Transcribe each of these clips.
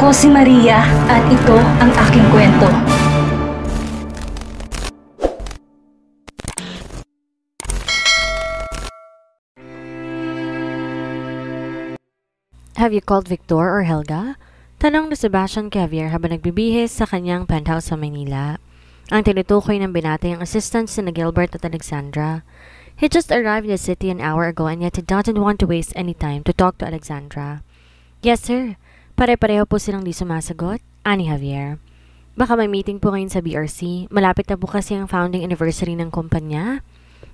Ako si Maria at ito ang aking kwento. Have you called Victor or Helga? Tanong ni Sebastian Cavier habang nagbibihis sa kanyang penthouse sa Manila. Ang tinutukoy ng binati ang assistants ni Gilbert at Alexandra. He just arrived in the city an hour ago and yet he doesn't want to waste any time to talk to Alexandra. Yes, sir. Pare-pareho po silang di sumasagot, ani Javier. Baka may meeting po ngayon sa BRC. Malapit na po kasi ang founding anniversary ng kumpanya.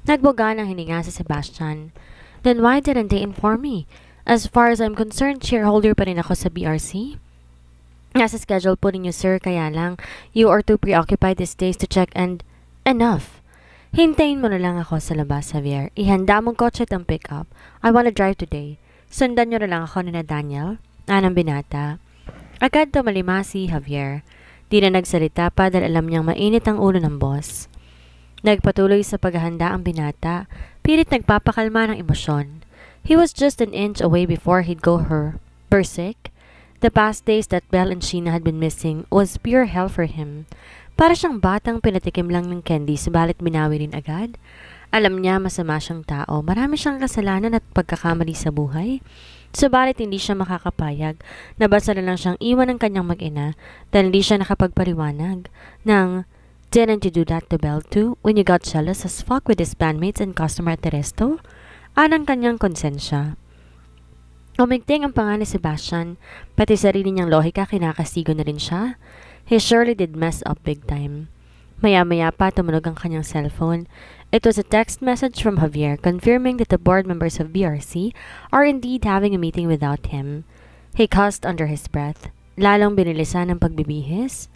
Nagboga ng hininga sa Sebastian. Then why didn't they inform me? As far as I'm concerned, shareholder pa rin ako sa BRC. Nasa schedule po ninyo, sir, kaya lang, you are too preoccupied these days to check and... Enough! Hintayin mo na lang ako sa labas, Javier. Ihanda mong kotse at ang pick-up. I wanna drive today. Sundan nyo na lang ako ni na Daniel. Anang binata. Agad tumalima si Javier. Di na nagsalita pa dahil alam niyang mainit ang ulo ng boss. Nagpatuloy sa paghahanda ang binata, pilit nagpapakalma ng emosyon. He was just an inch away before he'd go her. Berserk? The past days that Belle and Sheena had been missing was pure hell for him. Para siyang batang pinatikim lang ng candy subalit binawi rin agad. Alam niya masama siyang tao, marami siyang kasalanan at pagkakamali sa buhay. Subalit hindi siya makakapayag, nabasa na lang siyang iwan ng kanyang mag-ina dahil hindi siya nakapagpaliwanag ng Didn't you do that to Bell too when you got jealous as fuck with his bandmates and customer at the resto? Anang kanyang konsensya. Umigting ang panga ni Sebastian, pati sarili niyang lohika kinakasigo na rin siya. He surely did mess up big time. Maya-maya pa tumunog ang kanyang cellphone It was a text message from Javier confirming that the board members of BRC are indeed having a meeting without him. He cussed under his breath. Lalong binilisan ang pagbibihis.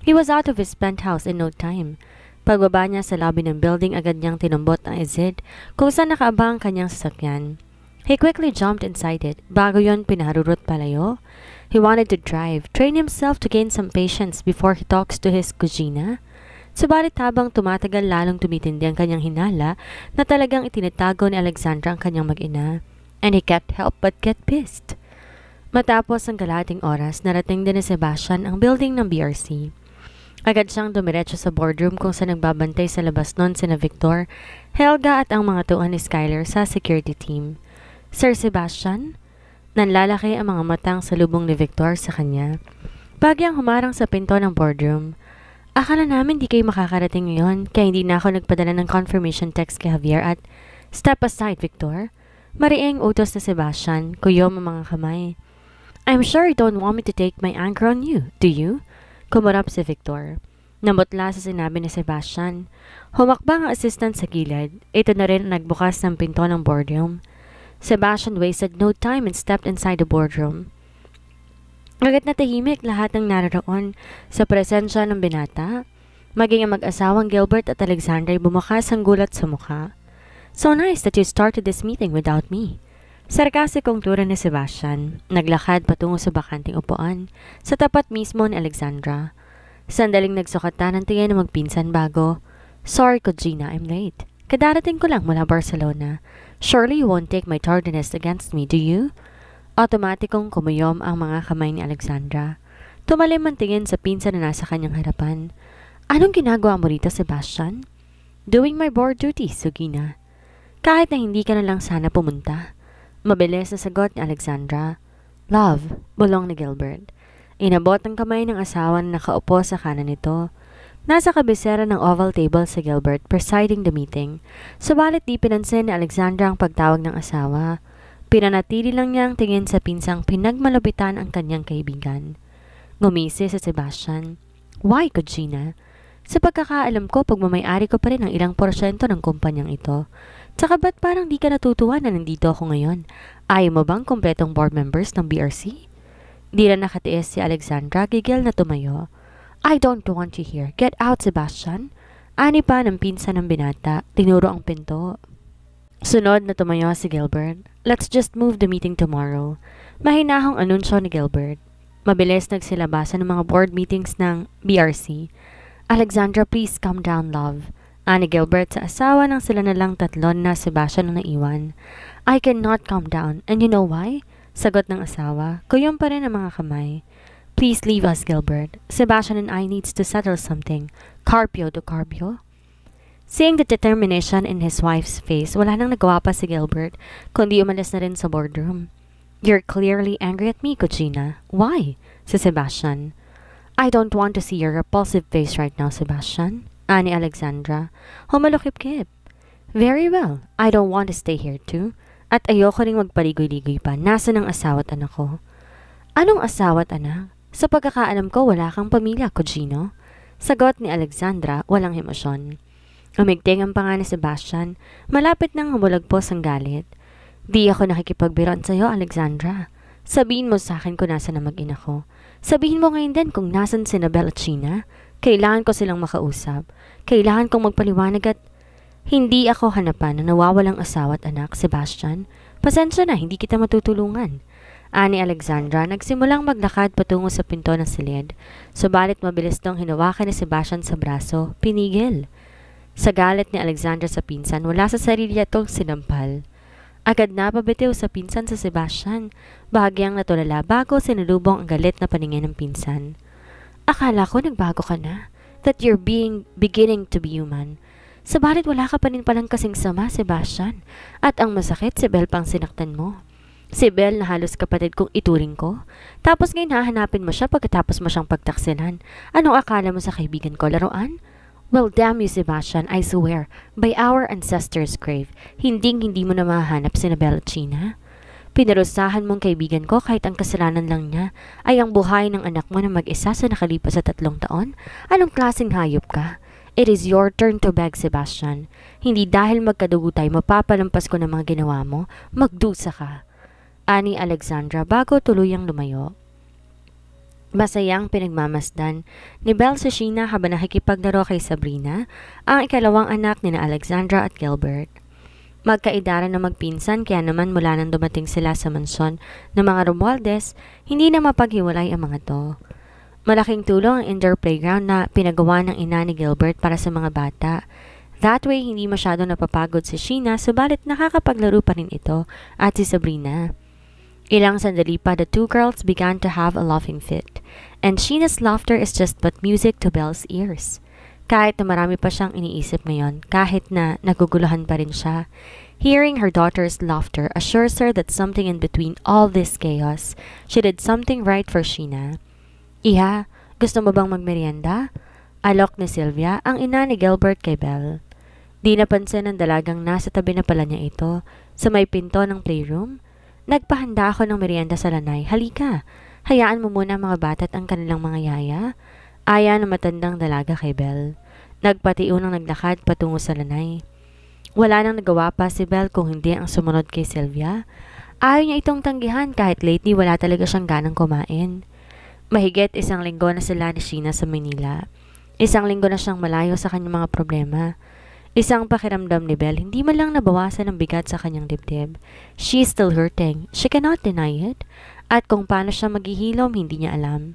He was out of his penthouse in no time. Pagbaba niya sa lobby ng building, agad niyang tinumbot ang exit kung saan nakaaba ang kanyang sasakyan. He quickly jumped inside it. Bago yon pinarurot palayo. He wanted to drive, train himself to gain some patience before he talks to his Kujina. Subalit habang tumatagal lalong tumitindi ang kanyang hinala na talagang itinatago ni Alexandra ang kanyang mag-ina. And he can't help but get pissed. Matapos ang galating oras, narating din ni Sebastian ang building ng BRC. Agad siyang dumiretso sa boardroom kung saan nagbabantay sa labas noon sina Victor, Helga at ang mga tuan ni Skyler sa security team. Sir Sebastian? Nanlalaki ang mga matang sa lubong ni Victor sa kanya. Bagyang humarang sa pinto ng boardroom. Akala namin di kayo makakarating ngayon, kaya hindi na ako nagpadala ng confirmation text kay Javier at Step aside, Victor. Mariing utos na Sebastian, kuyom ang mga kamay. I'm sure you don't want me to take my anger on you, do you? Kumurap si Victor. Namutla sa sinabi ni Sebastian. Humakbang ang assistant sa gilid. Ito na rin ang nagbukas ng pinto ng boardroom. Sebastian wasted no time and stepped inside the boardroom. Agad na tahimik lahat ng naroon sa presensya ng binata. Maging ang mag-asawang Gilbert at Alexandra ay bumakas ang gulat sa mukha. So nice that you started this meeting without me. Sarkasikong tura ni Sebastian. Naglakad patungo sa bakanting upuan sa tapat mismo ni Alexandra. Sandaling nagsukatan ang tingin ng magpinsan bago. Sorry ko Gina, I'm late. Kadarating ko lang mula Barcelona. Surely you won't take my tardiness against me, do you? Otomatikong kumuyom ang mga kamay ni Alexandra. Tumalim ang tingin sa pinsan na nasa kanyang harapan. Anong ginagawa mo rito, Sebastian? Doing my board duties, Sugina. Kahit na hindi ka na lang sana pumunta. Mabilis na sagot ni Alexandra. Love, bulong ni Gilbert. Inabot ang kamay ng asawa na nakaupo sa kanan nito. Nasa kabisera ng oval table si Gilbert presiding the meeting. Subalit di pinansin ni Alexandra ang pagtawag ng asawa. Pinanatili lang niya ang tingin sa pinsang pinagmalupitan ang kanyang kaibigan. Ngumisi si Sebastian. Why, Kojina? Sa pagkakaalam ko, pagmamayari ko pa rin ang ilang porsyento ng kumpanyang ito. Tsaka ba't parang di ka natutuwa na nandito ako ngayon? Ayaw mo bang kumpletong board members ng BRC? Di na nakatiis si Alexandra, gigil na tumayo. I don't want you here. Get out, Sebastian. Ani pa ng pinsan ng binata, tinuro ang pinto. Sunod na tumayo si Gilbert. Let's just move the meeting tomorrow. Mahinahong anunsyo ni Gilbert. Mabilis nagsilabasan ng mga board meetings ng BRC. Alexandra, please calm down, love. Ani Gilbert sa asawa ng sila na lang tatlo na Sebastian ang naiwan. I cannot calm down. And you know why? Sagot ng asawa. Kuyom pa rin ang mga kamay. Please leave us, Gilbert. Sebastian and I needs to settle something. Carpio to Carpio? Seeing the determination in his wife's face, wala nang nagawa pa si Gilbert, kundi umalis na rin sa boardroom. You're clearly angry at me, Kuchina. Why? Si Sebastian. I don't want to see your repulsive face right now, Sebastian. Ani Alexandra. Humalukip-kip. Very well. I don't want to stay here too. At ayoko rin magpaligoy-ligoy pa. Nasaan ang asawa't at anak ko? Anong asawa't at anak? Sa pagkakaalam ko, wala kang pamilya, Kojino. Sagot ni Alexandra, walang emosyon. Umigting ang panga ni Sebastian. Malapit nang humulagpos ang galit. Di ako nakikipagbiron sa'yo, Alexandra. Sabihin mo sa akin kung nasa na mag-ina ko. Sabihin mo ngayon din kung nasan si Nabel at Sheena. Kailangan ko silang makausap. Kailangan kong magpaliwanag at... Hindi ako hanapan na nawawalang asawa at anak, Sebastian. Pasensya na, hindi kita matutulungan. Ani Alexandra nagsimulang maglakad patungo sa pinto ng silid. Subalit mabilis tong hinawakan ni Sebastian sa braso, pinigil. Sa galit ni Alexandra sa pinsan, wala sa sarili itong sinampal. Agad na pabitiw sa pinsan sa Sebastian, bahagyang natulala bago sinulubong ang galit na paningin ng pinsan. Akala ko nagbago ka na, that you're being beginning to be human. Sabalit wala ka pa rin palang kasing sama, Sebastian. At ang masakit, si Belle pang sinaktan mo. Si Belle na halos kapatid kong ituring ko. Tapos ngayon hahanapin mo siya pagkatapos mo siyang pagtaksilan. Anong akala mo sa kaibigan ko, laruan? Well, damn you, Sebastian, I swear, by our ancestor's grave, hinding-hindi mo na mahanap si Bellacina. Pinarusahan mong kaibigan ko kahit ang kasalanan lang niya ay ang buhay ng anak mo na mag-isa sa nakalipas sa tatlong taon? Anong klaseng hayop ka? It is your turn to beg, Sebastian. Hindi dahil magkadugo tayo mapapalampas ko ng mga ginawa mo, magdusa ka. Ani Alexandra bago tuluyang lumayo. Masayang pinagmamasdan ni Belle sa Sheena habang nakikipaglaro kay Sabrina, ang ikalawang anak ni na Alexandra at Gilbert. Magkaidara na magpinsan kaya naman mula nang dumating sila sa mansyon ng mga Romualdez, hindi na mapaghiwalay ang mga to. Malaking tulong ang indoor playground na pinagawa ng ina ni Gilbert para sa mga bata. That way, hindi masyado napapagod si Sheena, subalit nakakapaglaro pa rin ito at si Sabrina. Ilang sandali pa, the two girls began to have a laughing fit. And Sheena's laughter is just but music to Belle's ears. Kahit na marami pa siyang iniisip ngayon, kahit na naguguluhan pa rin siya, hearing her daughter's laughter assures her that something in between all this chaos, she did something right for Sheena. Iha, gusto mo bang magmerienda? Alok ni Sylvia ang ina ni Gilbert kay Belle. Di napansin ng dalagang nasa tabi na pala niya ito, sa may pinto ng playroom, Nagpahanda ako ng merienda sa lanay. Halika, hayaan mo muna ang mga bata at ang kanilang mga yaya. Aya na matandang dalaga kay Bell. Nagpatiyo ng naglakad patungo sa lanay. Wala nang nagawa pa si Bell kung hindi ang sumunod kay Sylvia. Ayaw niya itong tanggihan kahit lately wala talaga siyang ganang kumain. Mahigit isang linggo na sila ni Sheena sa Manila. Isang linggo na siyang malayo sa kanyang mga problema. Isang pakiramdam ni Belle, hindi man lang nabawasan ang bigat sa kanyang dibdib. She still hurting. She cannot deny it. At kung paano siya maghihilom, hindi niya alam.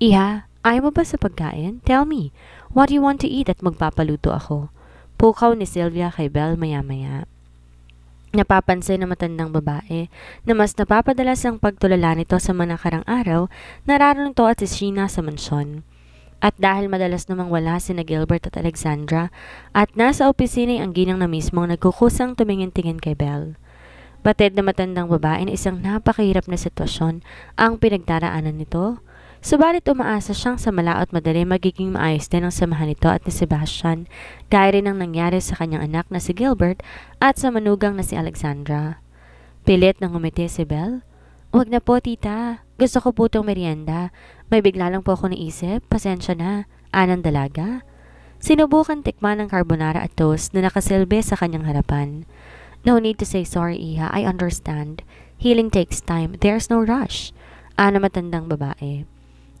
Iha, ayaw mo ba sa pagkain? Tell me, what do you want to eat at magpapaluto ako? Pukaw ni Sylvia kay Belle maya-maya. Napapansin ng matandang babae na mas napapadalas ang pagtulala nito sa mga araw, nararoon ito at si Sheena sa mansyon. At dahil madalas namang wala si na Gilbert at Alexandra, at nasa opisina ang ginang na mismong nagkukusang tumingin-tingin kay Belle. Batid na matandang babae na isang napakahirap na sitwasyon ang pinagdaraanan nito. Subalit umaasa siyang sa malaot madali magiging maayos din ang samahan nito at ni Sebastian, gaya rin ang nangyari sa kanyang anak na si Gilbert at sa manugang na si Alexandra. Pilit nang umiti si Belle. Huwag na po, tita. Gusto ko po itong merienda. May bigla lang po ako naisip. Pasensya na. Anang dalaga. Sinubukan tikman ng carbonara at toast na nakasilbe sa kanyang harapan. No need to say sorry, Iha. I understand. Healing takes time. There's no rush. Ana matandang babae.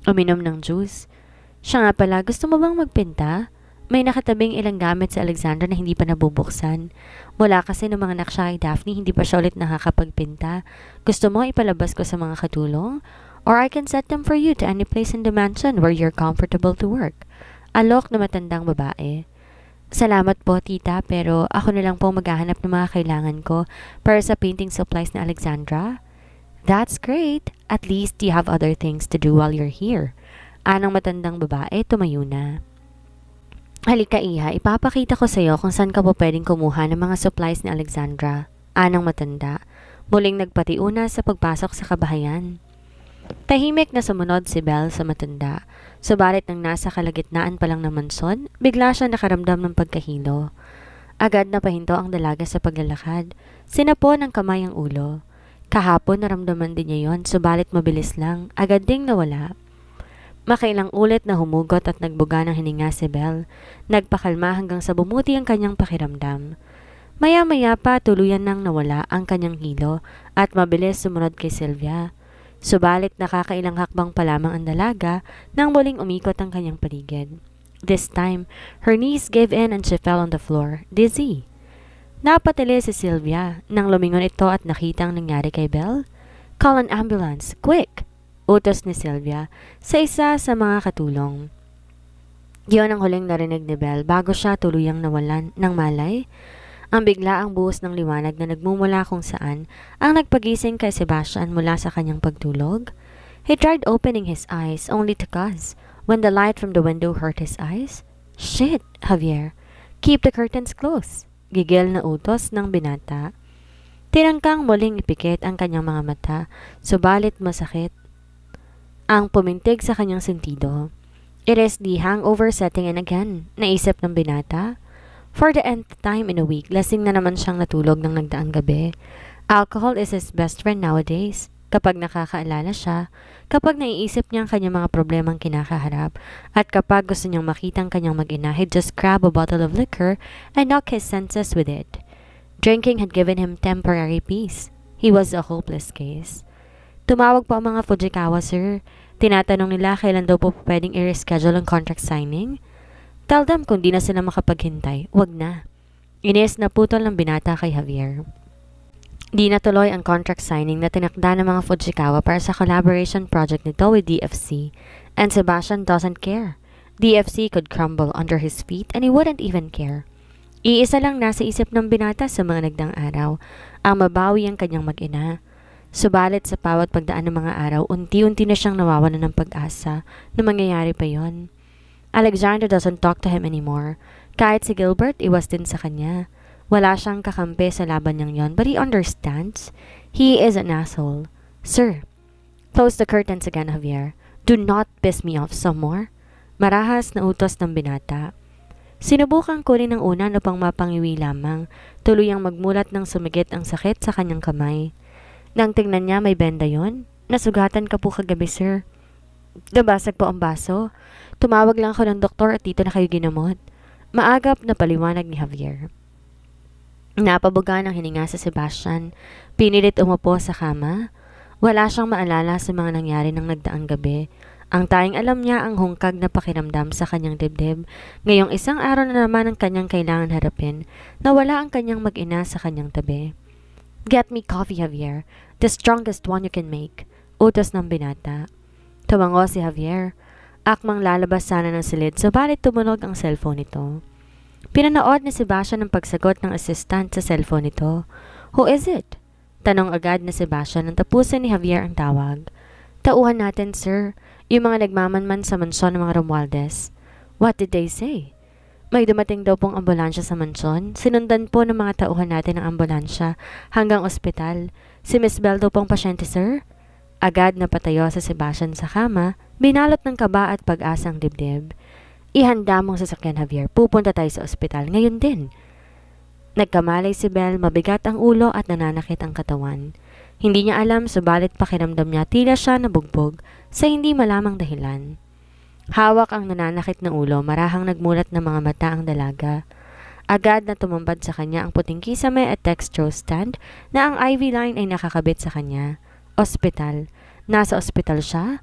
Uminom ng juice. Siya nga pala, gusto mo bang magpinta? May nakatabing ilang gamit sa Alexandra na hindi pa nabubuksan. Mula kasi nung mga siya kay Daphne, hindi pa siya ulit nakakapagpinta. Gusto mo ipalabas ko sa mga katulong? Or I can set them for you to any place in the mansion where you're comfortable to work. Alok na matandang babae. Salamat po, tita, pero ako na lang po maghahanap ng mga kailangan ko para sa painting supplies ni Alexandra. That's great. At least you have other things to do while you're here. Anong matandang babae, tumayo na. Halika iha, ipapakita ko sa iyo kung saan ka po pwedeng kumuha ng mga supplies ni Alexandra. Anang matanda, muling nagpatiuna sa pagpasok sa kabahayan. Tahimik na sumunod si Belle sa matanda. Subalit nang nasa kalagitnaan pa lang ng mansyon, bigla siya nakaramdam ng pagkahilo. Agad na pahinto ang dalaga sa paglalakad. Sinapo ng kamay ang ulo. Kahapon naramdaman din niya yon, subalit mabilis lang, agad ding nawala. Makailang ulit na humugot at nagbuga ng hininga si Belle. Nagpakalma hanggang sa bumuti ang kanyang pakiramdam. Maya-maya pa tuluyan nang nawala ang kanyang hilo at mabilis sumunod kay Sylvia. Subalit nakakailang hakbang pa lamang ang dalaga nang muling umikot ang kanyang paligid. This time, her knees gave in and she fell on the floor, dizzy. Napatili si Sylvia nang lumingon ito at nakita ang nangyari kay Belle. Call an ambulance, quick! utos ni Sylvia sa isa sa mga katulong. Yon ang huling narinig ni Belle bago siya tuluyang nawalan ng malay. Ang bigla ang buhos ng liwanag na nagmumula kung saan ang nagpagising kay Sebastian mula sa kanyang pagtulog. He tried opening his eyes only to cause when the light from the window hurt his eyes. Shit, Javier. Keep the curtains closed. Gigil na utos ng binata. Tirangkang muling ipikit ang kanyang mga mata, subalit masakit ang pumintig sa kanyang sentido. It is the hangover setting in again, naisip ng binata. For the nth time in a week, lasing na naman siyang natulog ng nagdaang gabi. Alcohol is his best friend nowadays. Kapag nakakaalala siya, kapag naiisip niya ang kanyang mga problemang kinakaharap, at kapag gusto niyang makita ang kanyang mag-ina, just grab a bottle of liquor and knock his senses with it. Drinking had given him temporary peace. He was a hopeless case. Tumawag po ang mga Fujikawa, sir. Tinatanong nila kailan daw po pwedeng i-reschedule ang contract signing. Tell them kung di na sila makapaghintay, wag na. Ines na putol ng binata kay Javier. Di natuloy ang contract signing na tinakda ng mga Fujikawa para sa collaboration project nito with DFC. And Sebastian doesn't care. DFC could crumble under his feet and he wouldn't even care. Iisa lang nasa isip ng binata sa mga nagdang araw, ang mabawi ang kanyang mag-ina. Subalit sa bawat pagdaan ng mga araw, unti-unti na siyang nawawala ng pag-asa na mangyayari pa yon. Alexander doesn't talk to him anymore. Kahit si Gilbert, iwas din sa kanya. Wala siyang kakampi sa laban niyang yon, but he understands. He is an asshole. Sir, close the curtains again, Javier. Do not piss me off some more. Marahas na utos ng binata. Sinubukan ko rin ang una na pang mapangiwi lamang, tuluyang magmulat ng sumigit ang sakit sa kanyang kamay. Nang tingnan niya, may benda yon. Nasugatan ka po kagabi, sir. Nabasag po ang baso. Tumawag lang ako ng doktor at dito na kayo ginamot. Maagap na paliwanag ni Javier. Napabuga ng hininga sa Sebastian. Pinilit umupo sa kama. Wala siyang maalala sa mga nangyari ng nagdaang gabi. Ang tayong alam niya ang hungkag na pakiramdam sa kanyang dibdib. Ngayong isang araw na naman ang kanyang kailangan harapin, nawala ang kanyang mag-ina sa kanyang tabi. Get me coffee, Javier. The strongest one you can make. Utos ng binata. Tumango si Javier. Akmang lalabas sana ng silid, subalit tumunog ang cellphone nito. Pinanood ni Sebastian ang pagsagot ng assistant sa cellphone nito. Who is it? Tanong agad na Sebastian nang tapusin ni Javier ang tawag. Tauhan natin, sir, yung mga nagmamanman sa mansyon ng mga Romualdez. What did they say? May dumating daw pong ambulansya sa mansyon. Sinundan po ng mga tauhan natin ang ambulansya hanggang ospital. Si Miss Bell daw pong pasyente, sir. Agad na patayo sa Sebastian sa kama, binalot ng kaba at pag-asang dibdib. Ihanda mong sasakyan, Javier. Pupunta tayo sa ospital ngayon din. Nagkamalay si Bell, mabigat ang ulo at nananakit ang katawan. Hindi niya alam, subalit pakiramdam niya tila siya nabugbog sa hindi malamang dahilan. Hawak ang nananakit ng ulo, marahang nagmulat ng mga mata ang dalaga. Agad na tumambad sa kanya ang puting kisame at texture stand na ang IV line ay nakakabit sa kanya. Ospital. Nasa ospital siya?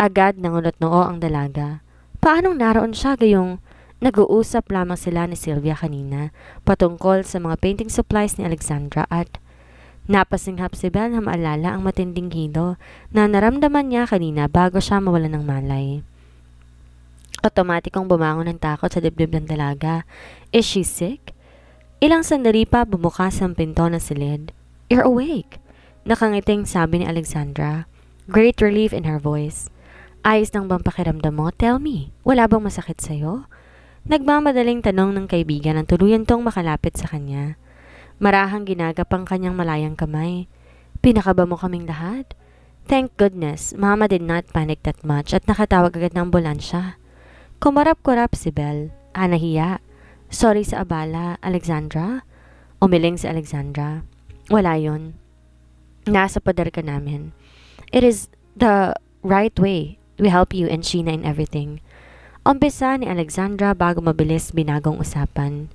Agad nangulot noo ang dalaga. Paanong naroon siya gayong nag-uusap lamang sila ni Sylvia kanina patungkol sa mga painting supplies ni Alexandra at Napasinghap si Bell na maalala ang matinding hilo na naramdaman niya kanina bago siya mawala ng malay. Otomatikong bumangon ng takot sa dibdib ng dalaga. Is she sick? Ilang sandali pa bumukas ang pinto ng silid. You're awake! Nakangiting sabi ni Alexandra. Great relief in her voice. Ayos ng bang pakiramdam mo? Tell me, wala bang masakit sa'yo? Nagmamadaling tanong ng kaibigan ang tuluyan tong makalapit sa kanya. Marahang ginagap ang kanyang malayang kamay. Pinakaba mo kaming lahat? Thank goodness, Mama did not panic that much at nakatawag agad ng ambulansya. Kumarap-kurap si Belle. Ah, nahiya. Sorry sa abala, Alexandra. Umiling si Alexandra. Wala yun. Nasa pader ka namin. It is the right way. We help you and Sheena in everything. Umpisa ni Alexandra bago mabilis binagong usapan.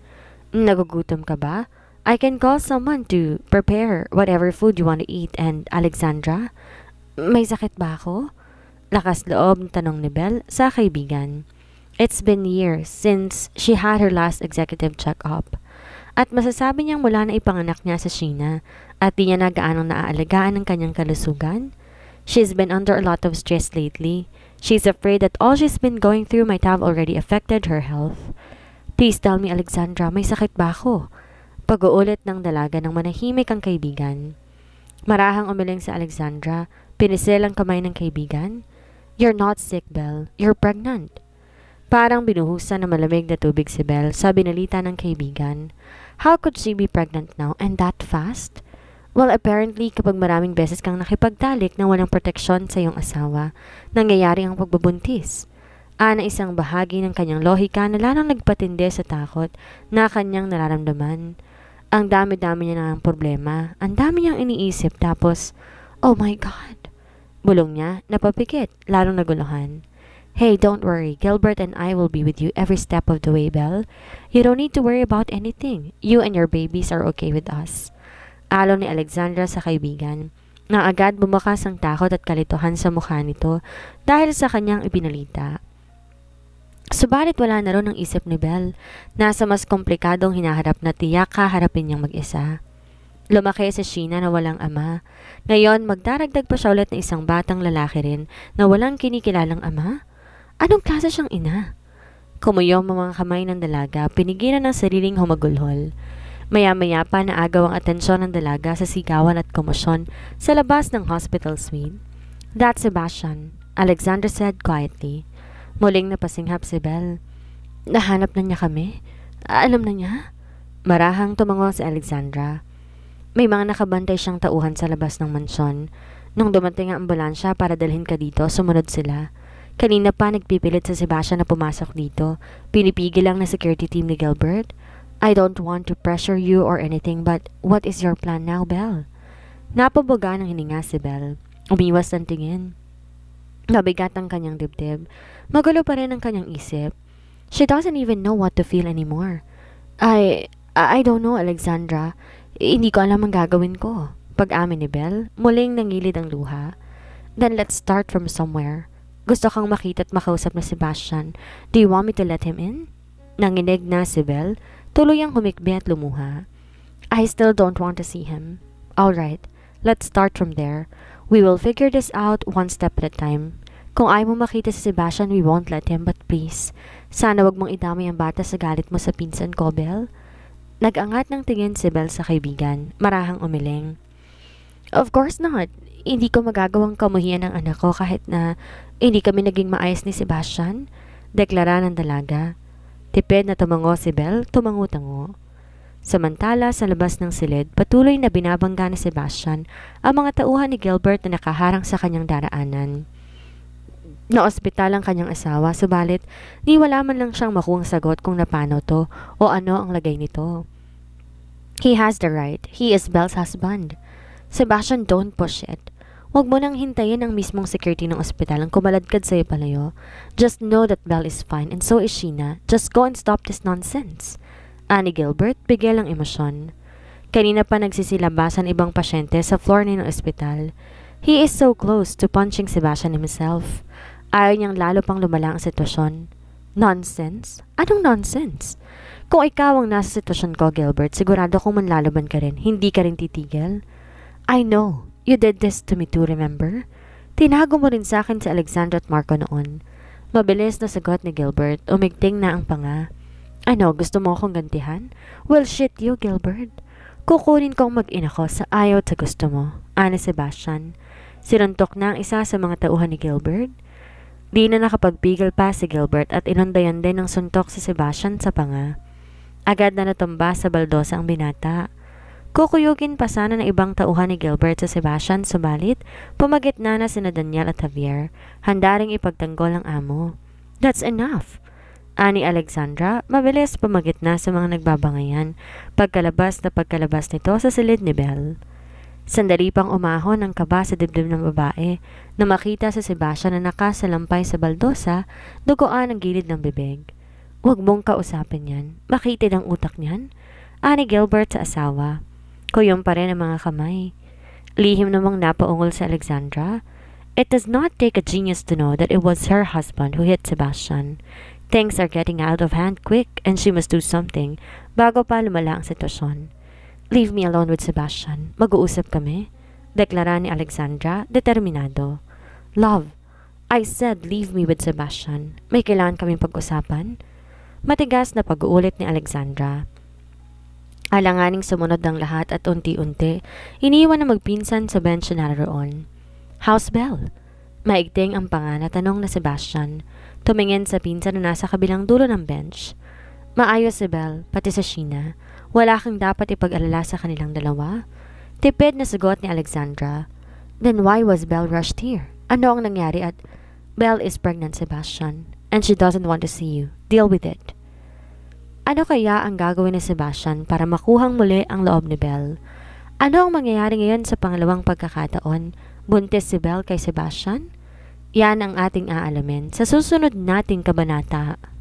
Nagugutom ka ba? I can call someone to prepare whatever food you want to eat and Alexandra, may sakit ba ako? Lakas loob ng tanong ni Belle sa kaibigan. It's been years since she had her last executive check-up. At masasabi niyang wala na ipanganak niya sa Sheena at di niya na gaanong naaalagaan ang kanyang kalusugan. She's been under a lot of stress lately. She's afraid that all she's been going through might have already affected her health. Please tell me, Alexandra, may sakit ba ako? Pag-uulit ng dalaga ng manahimik ang kaibigan. Marahang umiling si Alexandra, pinisil ang kamay ng kaibigan. You're not sick, Belle. You're pregnant. Parang binuhusan ng malamig na tubig si Belle sa binalita ng kaibigan. How could she be pregnant now and that fast? Well, apparently, kapag maraming beses kang nakipagtalik na walang proteksyon sa iyong asawa, nangyayari ang pagbubuntis. Ana isang bahagi ng kanyang lohika na lalong nagpatindi sa takot na kanyang nararamdaman. Ang dami-dami niya ng problema, ang dami niyang iniisip tapos, Oh my God! Bulong niya, napapikit, lalong naguluhan. Hey, don't worry. Gilbert and I will be with you every step of the way, Belle. You don't need to worry about anything. You and your babies are okay with us. Alon ni Alexandra sa kaibigan na agad bumakas ang takot at kalituhan sa mukha nito dahil sa kanyang ibinalita. Subalit wala na ron ang isip ni Belle. Nasa mas komplikadong hinaharap na tiyak kaharapin niyang mag-isa. Lumaki sa Sheena na walang ama. Ngayon, magdaragdag pa siya ulit na isang batang lalaki rin na walang kinikilalang ama. Anong klase siyang ina? Kumuyom ang mga kamay ng dalaga, pinigilan ang sariling humagulhol. Maya-maya pa naagaw ang atensyon ng dalaga sa sigawan at komosyon sa labas ng hospital suite. That's Sebastian, Alexander said quietly. Muling napasinghap si Belle. Nahanap na niya kami? Alam na niya? Marahang tumango si Alexandra. May mga nakabantay siyang tauhan sa labas ng mansyon. Nung dumating ang ambulansya para dalhin ka dito, sumunod sila. Kanina pa nagpipilit sa Sebastian na pumasok dito. Pinipigil lang na security team ni Gilbert. I don't want to pressure you or anything but what is your plan now, Belle? Napabaga ng hininga si Belle. Umiwas ng tingin. Nabigat ang kanyang dibdib. Magulo pa rin ang kanyang isip. She doesn't even know what to feel anymore. I, I don't know, Alexandra. Hindi ko alam ang gagawin ko. Pag-amin ni Belle, muling nangilid ang luha. Then let's start from somewhere. Gusto kang makita at makausap na Sebastian. Do you want me to let him in? Nanginig na si Belle. Tuloy ang humikbi at lumuha. I still don't want to see him. All right, let's start from there. We will figure this out one step at a time. Kung ayaw mo makita si Sebastian, we won't let him, but please, sana wag mong idamay ang bata sa galit mo sa pinsan ko, Belle. Nagangat ng tingin si Belle sa kaibigan, marahang umiling. Of course not hindi ko magagawang kamuhian ng anak ko kahit na hindi kami naging maayos ni Sebastian. Deklara ng dalaga. Tipid na tumango si Belle, tumango-tango. Samantala, sa labas ng silid, patuloy na binabangga ni Sebastian ang mga tauhan ni Gilbert na nakaharang sa kanyang daraanan. Naospital ang kanyang asawa, subalit ni wala man lang siyang makuhang sagot kung napano to o ano ang lagay nito. He has the right. He is Belle's husband. Sebastian, don't push it. Huwag mo nang hintayin ang mismong security ng ospital ang kumaladkad sa'yo palayo. Just know that Belle is fine and so is Sheena. Just go and stop this nonsense. Annie Gilbert, bigay lang emosyon. Kanina pa nagsisilabasan ibang pasyente sa floor ng ospital. He is so close to punching Sebastian himself. Ayaw niyang lalo pang lumala ang sitwasyon. Nonsense? Anong nonsense? Kung ikaw ang nasa sitwasyon ko, Gilbert, sigurado kung manlalaban ka rin, hindi ka rin titigil. I know, you did this to me too, remember? Tinago mo rin sa akin si Alexandra at Marco noon. Mabilis na sagot ni Gilbert, umigting na ang panga. Ano, gusto mo akong gantihan? Well, shit you, Gilbert. Kukunin kong mag-ina ko sa ayaw sa gusto mo. Ana Sebastian. Sirantok na ang isa sa mga tauhan ni Gilbert. Di na nakapagpigil pa si Gilbert at inundayan din ng suntok si Sebastian sa panga. Agad na natumba sa baldosa ang binata. Kukuyugin pa sana ng ibang tauhan ni Gilbert sa Sebastian subalit pumagit na na sina Daniel at Javier. Handa ring ipagtanggol ang amo. That's enough! Ani Alexandra, mabilis pumagit na sa mga nagbabangayan pagkalabas na pagkalabas nito sa silid ni Belle. Sandali pang umahon ang kaba sa dibdib ng babae na makita sa Sebastian na nakasalampay sa baldosa, dugoan ang gilid ng bibig. Huwag mong kausapin yan. Makitid ang utak niyan. Ani Gilbert sa asawa. Kuyom pa rin ang mga kamay. Lihim namang napaungol si Alexandra. It does not take a genius to know that it was her husband who hit Sebastian. Things are getting out of hand quick and she must do something bago pa lumala ang sitwasyon. Leave me alone with Sebastian. Mag-uusap kami. Deklara ni Alexandra, determinado. Love, I said leave me with Sebastian. May kailangan kaming pag-usapan. Matigas na pag-uulit ni Alexandra. Alanganing sumunod ang lahat at unti-unti, iniwan na magpinsan sa bench na naroon. House bell? Maigting ang pangana tanong na Sebastian. Tumingin sa pinsan na nasa kabilang dulo ng bench. Maayos si Bell, pati sa Sheena. Wala kang dapat ipag-alala sa kanilang dalawa. Tipid na sagot ni Alexandra. Then why was Bell rushed here? Ano ang nangyari at Bell is pregnant, Sebastian, and she doesn't want to see you. Deal with it. Ano kaya ang gagawin ni Sebastian para makuhang muli ang loob ni Belle? Ano ang mangyayari ngayon sa pangalawang pagkakataon? Buntis si Belle kay Sebastian? Yan ang ating aalamin sa susunod nating kabanata.